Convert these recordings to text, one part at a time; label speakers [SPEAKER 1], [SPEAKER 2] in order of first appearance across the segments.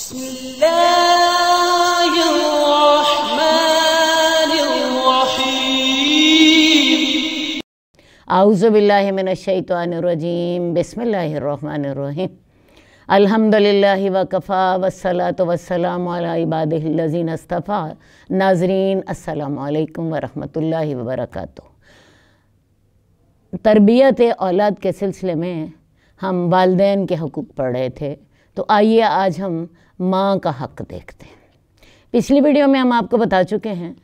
[SPEAKER 1] بسم الله الرحمن الرحيم أعوذ بالله من الشيطان الرجيم بسم الله الرحمن الرحيم الحمد لله وكفى والصلاة والسلام على عباده الذين اصطفى नाजरीन अस्सलाम वालेकुम वरहमतुल्लाहि वबरकातुहू तरबियत औलाद के सिलसिले में हम वालदेन के हकूक़ पढ़ रहे थे तो आइए आज हम माँ का हक देखते हैं पिछली वीडियो में हम आपको बता चुके हैं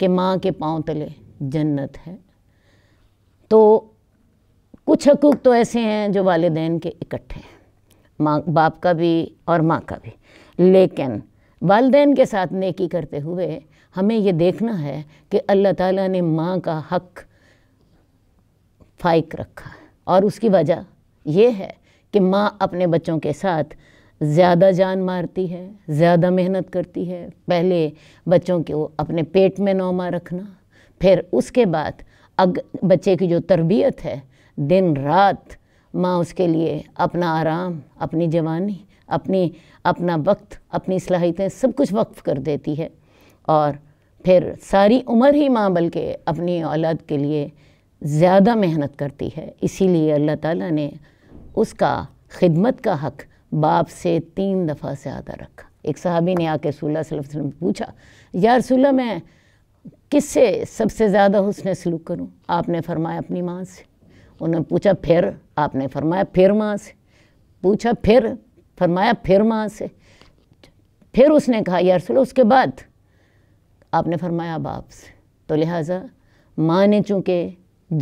[SPEAKER 1] कि माँ के पाँव तले जन्नत है तो कुछ हकूक तो ऐसे हैं जो वालदेन के इकट्ठे हैं माँ बाप का भी और माँ का भी लेकिन वालदेन के साथ नेकी करते हुए हमें ये देखना है कि अल्लाह ताला ने माँ का हक फाइक रखा और उसकी वजह यह है कि माँ अपने बच्चों के साथ ज़्यादा जान मारती है ज़्यादा मेहनत करती है पहले बच्चों को अपने पेट में नौमा रखना फिर उसके बाद अग बच्चे की जो तरबियत है दिन रात माँ उसके लिए अपना आराम अपनी जवानी अपनी अपना वक्त अपनी सलाहितें सब कुछ वक्फ कर देती है और फिर सारी उम्र ही माँ बल्कि अपनी औलाद के लिए ज़्यादा मेहनत करती है इसीलिए अल्लाह ताला ने उसका खिदमत का हक़ बाप से तीन दफ़ा ज़्यादा रखा एक सहाबी ने आके रसूलुल्लाह सल्लल्लाहु अलैहि वसल्लम पूछा यार सुल्ला मैं किससे सबसे ज़्यादा हुसन सलूक करूँ आपने फरमाया अपनी माँ से उन्होंने पूछा फिर आपने फरमाया फिर माँ से पूछा फिर फरमाया फिर माँ से फिर उसने कहा यार रसूल उसके बाद आपने फरमाया बाप से तो लिहाजा माँ ने चूँकि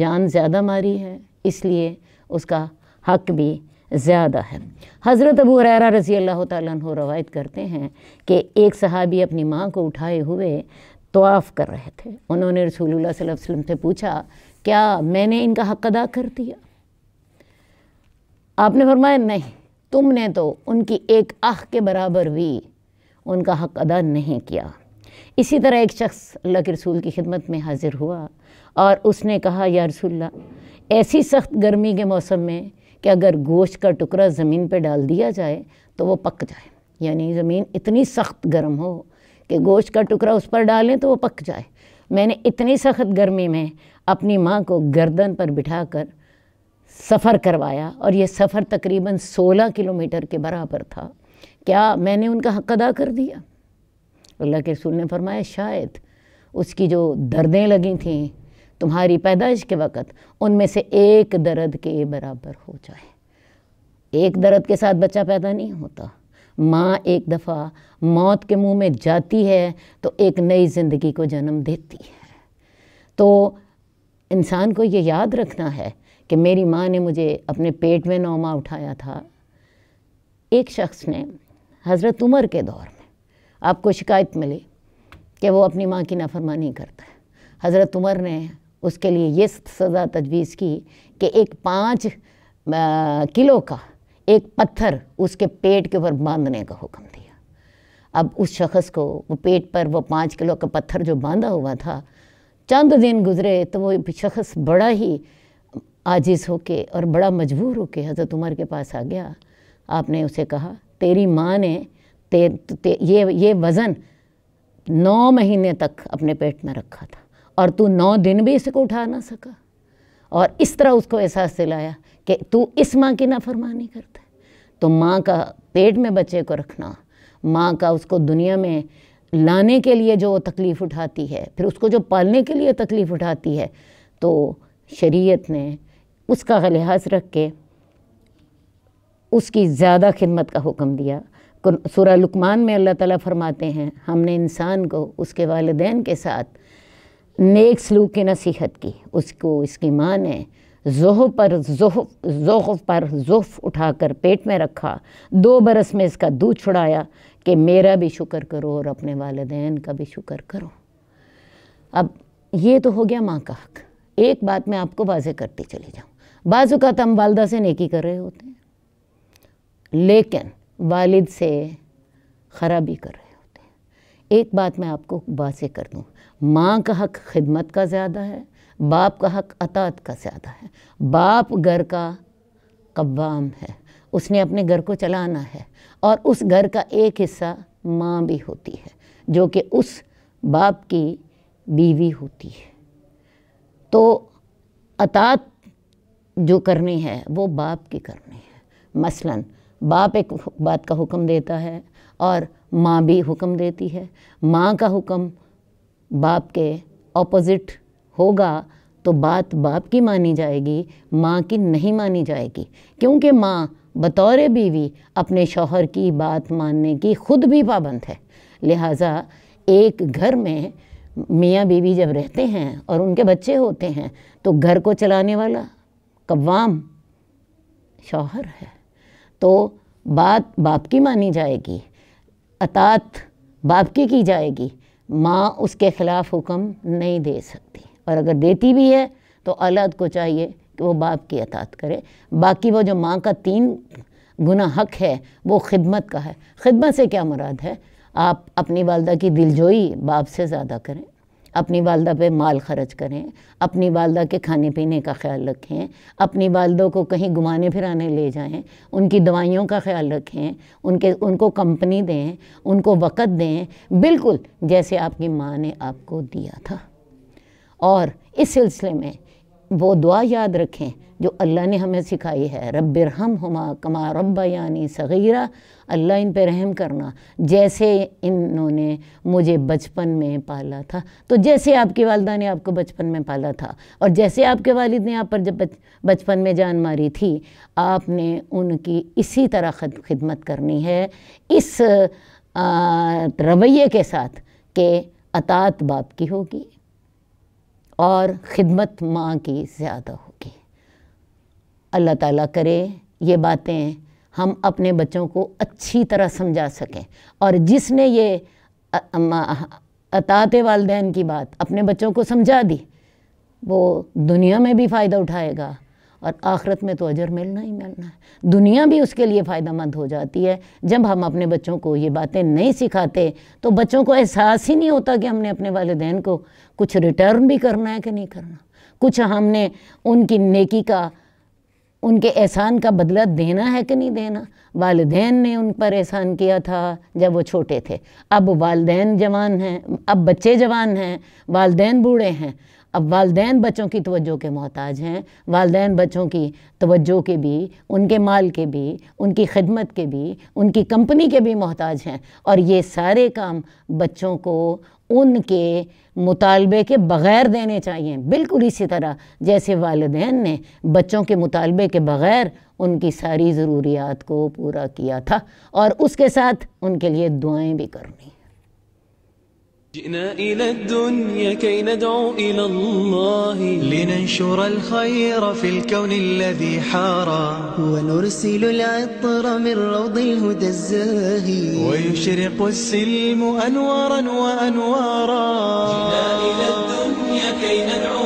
[SPEAKER 1] जान ज़्यादा मारी है इसलिए उसका हक भी ज़्यादा है हज़रत अबू हररा रज़ी अल्लाह तु रवायत करते हैं कि एक सहाबी अपनी माँ को उठाए हुए तोाफ़ कर रहे थे उन्होंने रसूलुल्लाह सल्लल्लाहु अलैहि वसल्लम से पूछा क्या मैंने इनका हक़ अदा कर दिया आपने फरमाया नहीं तुमने तो उनकी एक आह के बराबर भी उनका हक़ अदा नहीं किया इसी तरह एक शख्स अल्लाह के रसूल की खिदमत में हाज़िर हुआ और उसने कहा या रसुल्ला ऐसी सख्त गर्मी के मौसम में कि अगर गोश्त का टुकड़ा ज़मीन पर डाल दिया जाए तो वो पक जाए यानी ज़मीन इतनी सख्त गर्म हो कि गोश्त का टुकड़ा उस पर डालें तो वो पक जाए मैंने इतनी सख्त गर्मी में अपनी माँ को गर्दन पर बिठा कर सफ़र करवाया और ये सफ़र तकरीबन 16 किलोमीटर के बराबर था क्या मैंने उनका हक अदा कर दिया अल्लाह के रसूल ने फरमाया शायद उसकी जो दर्दें लगी थीं तुम्हारी पैदाइश के वक़्त उनमें से एक दर्द के बराबर हो जाए एक दर्द के साथ बच्चा पैदा नहीं होता माँ एक दफ़ा मौत के मुंह में जाती है तो एक नई ज़िंदगी को जन्म देती है तो इंसान को ये याद रखना है कि मेरी माँ ने मुझे अपने पेट में नौमा उठाया था एक शख्स ने हज़रत उमर के दौर में आपको शिकायत मिली कि वो अपनी माँ की नाफरमानी करता है हज़रत उमर ने उसके लिए ये सज़ा तजवीज़ की कि एक पाँच किलो का एक पत्थर उसके पेट के ऊपर बांधने का हुक्म दिया अब उस शख्स को वो पेट पर वो पाँच किलो का पत्थर जो बांधा हुआ था चंद दिन गुजरे तो वो शख्स बड़ा ही आजिज़ होके और बड़ा मजबूर होके हज़रत उमर के पास आ गया आपने उसे कहा तेरी माँ ने ते, ते, ये ये वज़न नौ महीने तक अपने पेट में रखा था और तू नौ दिन भी इसको उठा ना सका और इस तरह उसको एहसास दिलाया कि तू इस माँ की नाफरमानी करता है तो माँ का पेट में बच्चे को रखना माँ का उसको दुनिया में लाने के लिए जो तकलीफ़ उठाती है फिर उसको जो पालने के लिए तकलीफ़ उठाती है तो शरीयत ने उसका लिहाज रख के उसकी ज़्यादा खिदमत का हुक्म दिया सूरह लुकमान में अल्लाह ताला फरमाते हैं हमने इंसान को उसके वालदेन के साथ नेक सलू की नसीहत की उसको इसकी माँ ने जोह पर जोह जोह पर जुल्फ उठाकर पेट में रखा दो बरस में इसका दूध छुड़ाया कि मेरा भी शुक्र करो और अपने वालदेन का भी शुक्र करो अब ये तो हो गया माँ का हक एक बात मैं आपको वाजे करती चली जाऊँ बाज़ात तो हम वालदा से नेकी कर रहे होते हैं लेकिन वालिद से खराबी कर एक बात मैं आपको वाजे कर दूँ माँ का हक खिदमत का ज़्यादा है बाप का हक अतात का ज़्यादा है बाप घर का कवाम है उसने अपने घर को चलाना है और उस घर का एक हिस्सा माँ भी होती है जो कि उस बाप की बीवी होती है तो अतात जो करनी है वो बाप की करनी है मसलन बाप एक बात का हुक्म देता है और माँ भी हुक्म देती है माँ का हुक्म बाप के ऑपोजिट होगा तो बात बाप की मानी जाएगी माँ की नहीं मानी जाएगी क्योंकि माँ बतौर बीवी अपने शौहर की बात मानने की खुद भी पाबंद है लिहाजा एक घर में मियाँ बीवी जब रहते हैं और उनके बच्चे होते हैं तो घर को चलाने वाला कवाम शौहर है तो बात बाप की मानी जाएगी अतात बाप की की जाएगी माँ उसके ख़िलाफ़ हुक्म नहीं दे सकती और अगर देती भी है तो औलाद को चाहिए कि वो बाप की अतात करे बाकी वो जो माँ का तीन गुना हक है वो खिदमत का है खिदमत से क्या मुराद है आप अपनी वालदा की दिलजोई बाप से ज़्यादा करें अपनी वालदा पे माल खर्च करें अपनी वालदा के खाने पीने का ख्याल रखें अपनी वालदा को कहीं घुमाने फिराने ले जाएं उनकी दवाइयों का ख्याल रखें उनके उनको कंपनी दें उनको वक़्त दें बिल्कुल जैसे आपकी माँ ने आपको दिया था और इस सिलसिले में वो दुआ याद रखें जो अल्लाह ने हमें सिखाई है रब रहम हमा कमा रब्बा यानी सगीरा अल्लाह इन पर रहम करना जैसे इन्होंने मुझे बचपन में पाला था तो जैसे आपकी वालदा ने आपको बचपन में पाला था और जैसे आपके वालिद ने आप पर जब बचपन में जान मारी थी आपने उनकी इसी तरह खिदमत करनी है इस रवैये के साथ कि अतात बाप की होगी और ख़िदमत माँ की ज़्यादा होगी अल्लाह ताला करे ये बातें हम अपने बच्चों को अच्छी तरह समझा सकें और जिसने ये अतात वालदेन की बात अपने बच्चों को समझा दी वो दुनिया में भी फ़ायदा उठाएगा और आखरत में तो अजर मिलना ही मिलना है दुनिया भी उसके लिए फ़ायदा मंद हो जाती है जब हम अपने बच्चों को ये बातें नहीं सिखाते तो बच्चों को एहसास ही नहीं होता कि हमने अपने वालदे को कुछ रिटर्न भी करना है कि नहीं करना कुछ हमने उनकी नेकी का उनके एहसान का बदला देना है कि नहीं देना वालदे ने उन पर एहसान किया था जब वो छोटे थे अब वालदे जवान हैं अब बच्चे जवान हैं वालदे बूढ़े हैं अब वालदे बच्चों की तवज्जो के मोहताज हैं वालदे बच्चों की तवज्जो के भी उनके माल के भी उनकी खिदमत के भी उनकी कंपनी के भी मोहताज हैं और ये सारे काम बच्चों को उनके मुतालबे के बग़ैर देने चाहिए बिल्कुल इसी तरह जैसे वालदे ने बच्चों के मुतालबे के बग़ैर उनकी सारी ज़रूरियात को पूरा किया था और उसके साथ उनके लिए दुआएँ भी करनी جئنا إلى الدنيا كي ندعو إلى الله لننشر الخير في الكون الذي حارى ونرسل العطر من روض الهدى الزاهي ويشرق السلم أنوارا وأنوارا جئنا إلى الدنيا كي ندعو